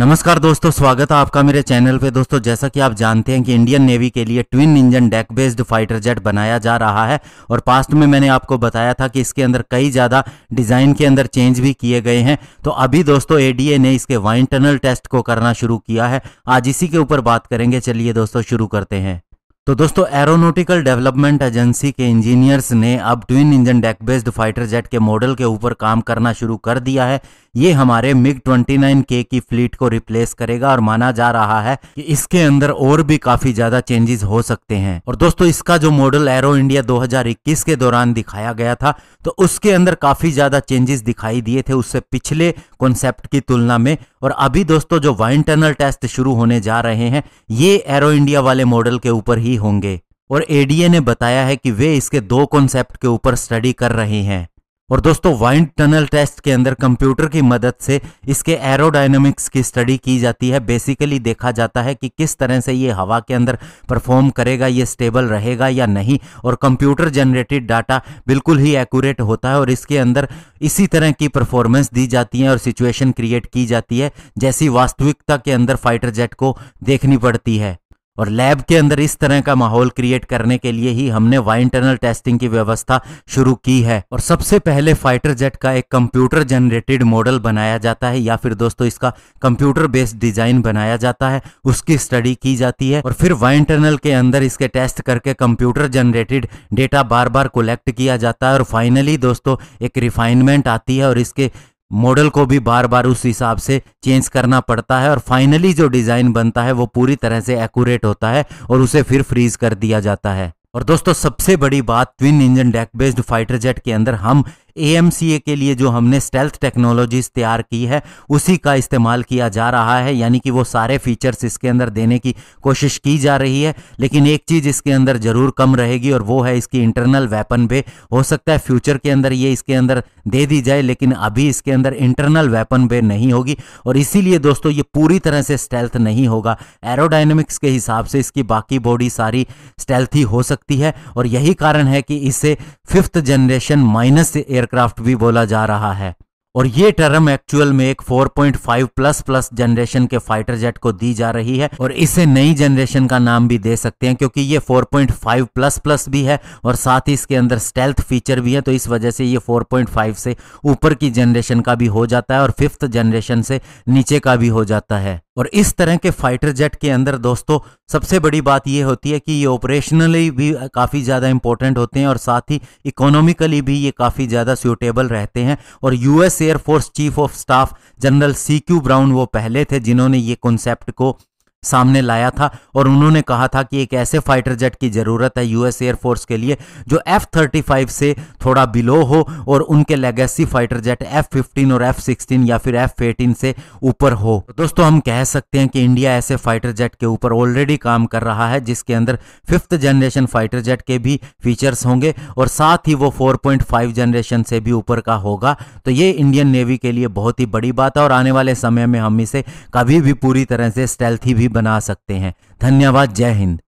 नमस्कार दोस्तों स्वागत है आपका मेरे चैनल पे दोस्तों जैसा कि आप जानते हैं कि इंडियन नेवी के लिए twin engine deck based fighter jet बनाया जा रहा है और पास्ट में मैंने आपको बताया था कि इसके अंदर कई ज़्यादा डिज़ाइन के अंदर चेंज भी किए गए हैं तो अभी दोस्तों एडीए ने इसके वाइन टनल टेस्ट को करना शुरू किया है आज इसी के ऊपर बात करेंगे चलिए दोस्तों शुरू करते हैं तो दोस्तों एरोनोटिकल डेवलपमेंट एजेंसी के इंजीनियर्स ने अब twin engine deck based fighter jet के मॉडल के ऊपर काम करना शुरू कर दिया है ये हमारे मिग 29 के की फ्लीट को रिप्लेस करेगा और माना जा रहा है कि इसके अंदर और भी काफी ज्यादा चेंजेस हो सकते हैं और दोस्तों इसका जो मॉडल एरो इंडिया 2021 के दौरान दिखाया गया था तो उसके अंदर काफी ज्यादा चेंजेस दिखाई दिए थे उससे पिछले कॉन्सेप्ट की तुलना में और अभी दोस्तों जो वाइन टनल टेस्ट शुरू होने जा रहे हैं ये एरो इंडिया वाले मॉडल के ऊपर ही होंगे और एडीए ने बताया है कि वे इसके दो कॉन्सेप्ट के ऊपर स्टडी कर रहे हैं और दोस्तों वाइंड टनल टेस्ट के अंदर कंप्यूटर की मदद से इसके एरोडायनामिक्स की स्टडी की जाती है बेसिकली देखा जाता है कि किस तरह से ये हवा के अंदर परफॉर्म करेगा ये स्टेबल रहेगा या नहीं और कंप्यूटर जनरेटेड डाटा बिल्कुल ही एक्यूरेट होता है और इसके अंदर इसी तरह की परफॉर्मेंस दी जाती है और सिचुएशन क्रिएट की जाती है जैसी वास्तविकता के अंदर फाइटर जेट को देखनी पड़ती है और लैब के अंदर इस तरह का माहौल क्रिएट करने के लिए ही हमने वाई इंटरनल टेस्टिंग की व्यवस्था शुरू की है और सबसे पहले फाइटर जेट का एक कंप्यूटर जनरेटेड मॉडल बनाया जाता है या फिर दोस्तों इसका कंप्यूटर बेस्ड डिजाइन बनाया जाता है उसकी स्टडी की जाती है और फिर वाई इंटरनल के अंदर इसके टेस्ट करके कंप्यूटर जनरेटेड डेटा बार बार कोलेक्ट किया जाता है और फाइनली दोस्तों एक रिफाइनमेंट आती है और इसके मॉडल को भी बार बार उस हिसाब से चेंज करना पड़ता है और फाइनली जो डिज़ाइन बनता है वो पूरी तरह से एक्यूरेट होता है और उसे फिर फ्रीज कर दिया जाता है और दोस्तों सबसे बड़ी बात twin engine deck based fighter jet के अंदर हम एएमसीए के लिए जो हमने स्टेल्थ टेक्नोलॉजीज तैयार की है उसी का इस्तेमाल किया जा रहा है यानी कि वो सारे फीचर्स इसके अंदर देने की कोशिश की जा रही है लेकिन एक चीज़ इसके अंदर ज़रूर कम रहेगी और वो है इसकी इंटरनल वेपन बे हो सकता है फ्यूचर के अंदर ये इसके अंदर दे दी जाए लेकिन अभी इसके अंदर इंटरनल वेपन बे नहीं होगी और इसीलिए दोस्तों ये पूरी तरह से स्टेल्थ नहीं होगा एरोडाइनमिक्स के हिसाब से इसकी बाकी बॉडी सारी स्टेल्थी हो सकती है और यही कारण है कि इसे fifth generation minus air aircraft भी बोला जा रहा है और ये टर्म एक्चुअल में एक 4.5 प्लस प्लस जनरेशन के फाइटर जेट को दी जा रही है और इसे नई जनरेशन का नाम भी दे सकते हैं क्योंकि ये 4.5 प्लस प्लस भी है और साथ ही इसके अंदर स्टेल्थ फीचर भी है तो इस वजह से ये 4.5 से ऊपर की जनरेशन का भी हो जाता है और फिफ्थ जनरेशन से नीचे का भी हो जाता है और इस तरह के फाइटर जेट के अंदर दोस्तों सबसे बड़ी बात यह होती है कि ये ऑपरेशनली भी काफ़ी ज़्यादा इंपॉर्टेंट होते हैं और साथ ही इकोनॉमिकली भी ये काफ़ी ज़्यादा सूटेबल रहते हैं और US air force chief of staff general C Q Brown वो पहले थे जिन्होंने ये कॉन्सेप्ट को सामने लाया था और उन्होंने कहा था कि एक ऐसे फाइटर जेट की ज़रूरत है यूएस एयरफोर्स के लिए जो एफ थर्टी फाइव से थोड़ा बिलो हो और उनके legacy fighter jet F fifteen और एफ सिक्सटीन या फिर एफ एटीन से ऊपर हो तो दोस्तों हम कह सकते हैं कि इंडिया ऐसे फाइटर जेट के ऊपर ऑलरेडी काम कर रहा है जिसके अंदर फिफ्थ जनरेशन फाइटर जेट के भी फीचर्स होंगे और साथ ही वो फोर पॉइंट फाइव जनरेशन से भी ऊपर का होगा तो ये इंडियन नेवी के लिए बहुत ही बड़ी बात है और आने वाले समय में हम इसे कभी भी पूरी तरह से स्टेल्थी भी बना सकते हैं धन्यवाद जय हिंद